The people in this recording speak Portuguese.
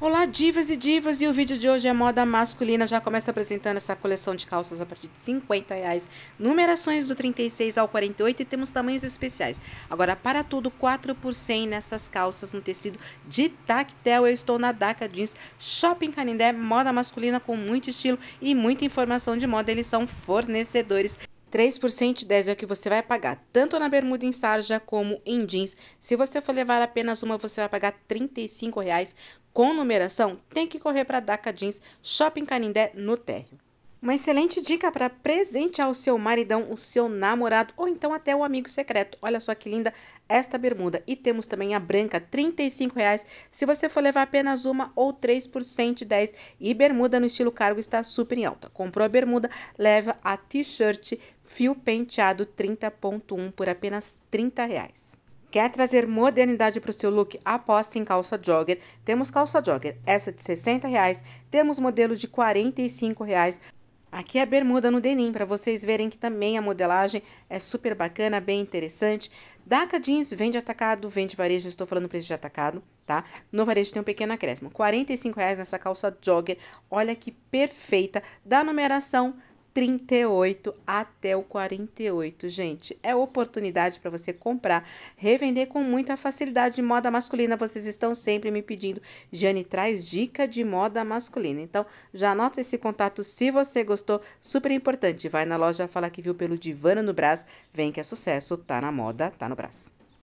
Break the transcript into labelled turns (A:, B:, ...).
A: Olá divas e divas, e o vídeo de hoje é moda masculina, já começa apresentando essa coleção de calças a partir de 50 reais, numerações do 36 ao 48 e temos tamanhos especiais. Agora, para tudo, 4 por 100 nessas calças no tecido de tactel, eu estou na Daca Jeans Shopping Canindé, moda masculina com muito estilo e muita informação de moda, eles são fornecedores. 3% de 10 é o que você vai pagar, tanto na bermuda em sarja como em jeans. Se você for levar apenas uma, você vai pagar R$ 35,00 com numeração. Tem que correr para a Daca Jeans, Shopping Canindé, no térreo. Uma excelente dica para presentear o seu maridão, o seu namorado ou então até o amigo secreto. Olha só que linda esta bermuda. E temos também a branca, R$ reais. Se você for levar apenas uma ou três por 110. E bermuda no estilo cargo está super em alta. Comprou a bermuda, leva a t-shirt fio penteado 30.1 por apenas R$ reais. Quer trazer modernidade para o seu look? Aposta em calça jogger. Temos calça jogger, essa de R$ reais. Temos modelo de R$ reais Aqui é a bermuda no denim, para vocês verem que também a modelagem é super bacana, bem interessante. Daca Jeans vende atacado, vende varejo, estou falando preço de atacado, tá? No varejo tem um pequeno acréscimo, R$45,00 nessa calça jogger, olha que perfeita, da numeração 38 até o 48, gente. É oportunidade para você comprar, revender com muita facilidade de moda masculina. Vocês estão sempre me pedindo, Jane traz dica de moda masculina. Então, já anota esse contato se você gostou, super importante. Vai na loja, fala que viu pelo Divano no Brás, vem que é sucesso, tá na moda, tá no braço